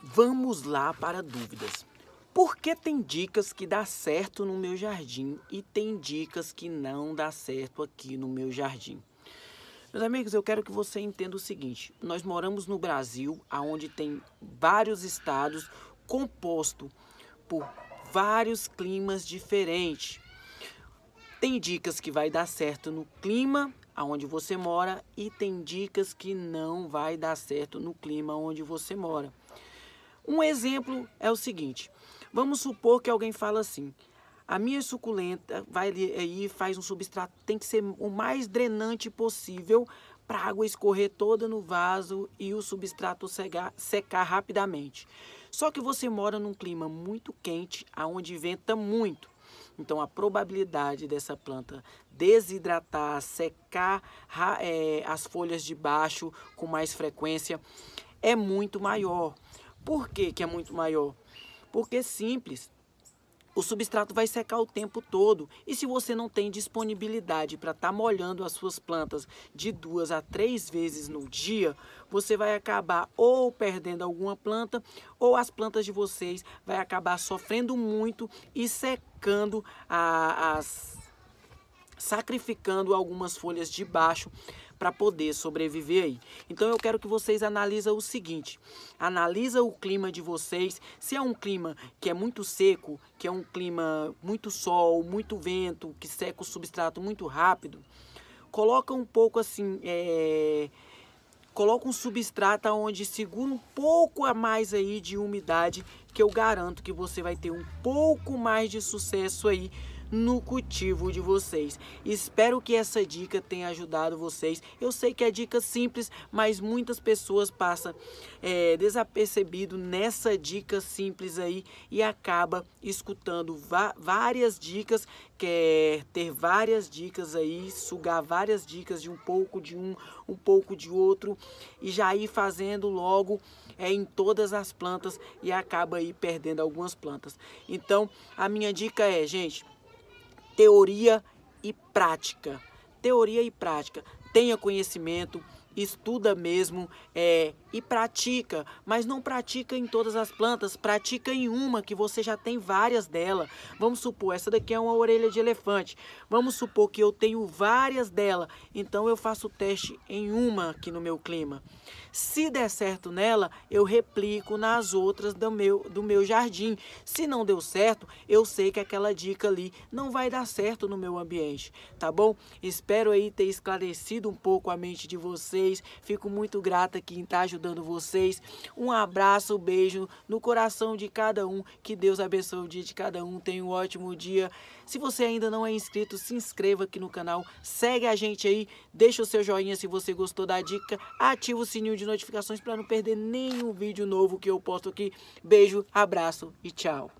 Vamos lá para dúvidas. Por que tem dicas que dá certo no meu jardim e tem dicas que não dá certo aqui no meu jardim? Meus amigos, eu quero que você entenda o seguinte: nós moramos no Brasil, onde tem vários estados composto por vários climas diferentes. Tem dicas que vai dar certo no clima aonde você mora e tem dicas que não vai dar certo no clima onde você mora. Um exemplo é o seguinte: vamos supor que alguém fala assim: a minha suculenta vai aí faz um substrato, tem que ser o mais drenante possível para a água escorrer toda no vaso e o substrato secar, secar rapidamente. Só que você mora num clima muito quente, aonde venta muito. Então a probabilidade dessa planta desidratar, secar é, as folhas de baixo com mais frequência é muito maior. Por que, que é muito maior? Porque é simples. O substrato vai secar o tempo todo e se você não tem disponibilidade para estar tá molhando as suas plantas de duas a três vezes no dia, você vai acabar ou perdendo alguma planta ou as plantas de vocês vai acabar sofrendo muito e secando a, as sacrificando algumas folhas de baixo para poder sobreviver aí. Então eu quero que vocês analisem o seguinte, analisa o clima de vocês, se é um clima que é muito seco, que é um clima muito sol, muito vento, que seca o substrato muito rápido, coloca um pouco assim, é... coloca um substrato onde segura um pouco a mais aí de umidade, que eu garanto que você vai ter um pouco mais de sucesso aí no cultivo de vocês. Espero que essa dica tenha ajudado vocês. Eu sei que é dica simples, mas muitas pessoas passam é, desapercebido nessa dica simples aí e acaba escutando várias dicas, quer ter várias dicas aí, sugar várias dicas de um pouco de um, um pouco de outro e já ir fazendo logo é, em todas as plantas e acaba aí perdendo algumas plantas. Então, a minha dica é, gente, teoria e prática. Teoria e prática. Tenha conhecimento, estuda mesmo, é, e pratica, mas não pratica em todas as plantas, pratica em uma que você já tem várias dela. Vamos supor, essa daqui é uma orelha de elefante. Vamos supor que eu tenho várias dela, então eu faço o teste em uma aqui no meu clima. Se der certo nela, eu replico nas outras do meu, do meu jardim. Se não deu certo, eu sei que aquela dica ali não vai dar certo no meu ambiente, tá bom? Espero aí ter esclarecido um pouco a mente de vocês. Fico muito grata que está ajudando ajudando vocês. Um abraço, um beijo no coração de cada um. Que Deus abençoe o dia de cada um. Tenha um ótimo dia. Se você ainda não é inscrito, se inscreva aqui no canal. Segue a gente aí. Deixa o seu joinha se você gostou da dica. Ativa o sininho de notificações para não perder nenhum vídeo novo que eu posto aqui. Beijo, abraço e tchau.